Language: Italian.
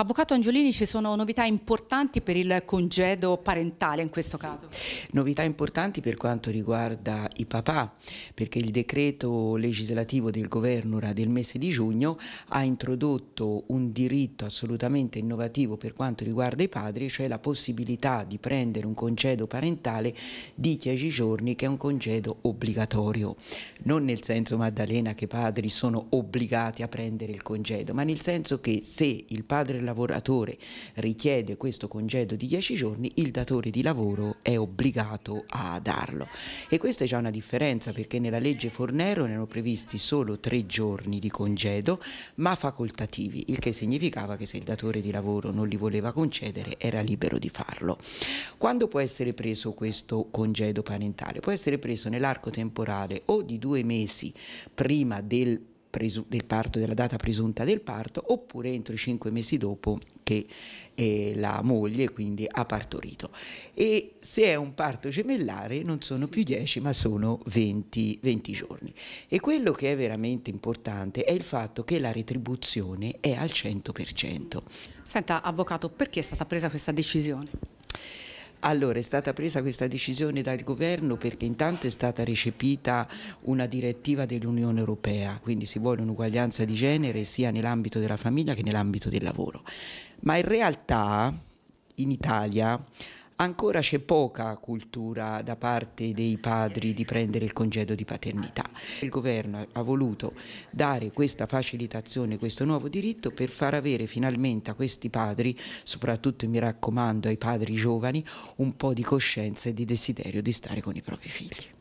Avvocato Angiolini, ci sono novità importanti per il congedo parentale in questo sì. caso? Novità importanti per quanto riguarda i papà, perché il decreto legislativo del governo del mese di giugno ha introdotto un diritto assolutamente innovativo per quanto riguarda i padri, cioè la possibilità di prendere un congedo parentale di 10 giorni che è un congedo obbligatorio, non nel senso Maddalena che i padri sono obbligati a prendere il congedo, ma nel senso che se il padre e la lavoratore richiede questo congedo di 10 giorni, il datore di lavoro è obbligato a darlo. E questa è già una differenza perché nella legge Fornero erano previsti solo 3 giorni di congedo, ma facoltativi, il che significava che se il datore di lavoro non li voleva concedere era libero di farlo. Quando può essere preso questo congedo parentale? Può essere preso nell'arco temporale o di due mesi prima del del parto, della data presunta del parto, oppure entro i cinque mesi dopo che eh, la moglie quindi ha partorito. E se è un parto gemellare non sono più 10 ma sono 20, 20 giorni. E quello che è veramente importante è il fatto che la retribuzione è al 100%. Senta, avvocato, perché è stata presa questa decisione? Allora è stata presa questa decisione dal governo perché intanto è stata recepita una direttiva dell'Unione Europea, quindi si vuole un'uguaglianza di genere sia nell'ambito della famiglia che nell'ambito del lavoro. Ma in realtà in Italia ancora c'è poca cultura da parte dei padri di prendere il congedo di paternità. Il governo ha voluto dare questa facilitazione, questo nuovo diritto per far avere finalmente a questi padri, soprattutto mi raccomando ai padri giovani, un po' di coscienza e di desiderio di stare con i propri figli.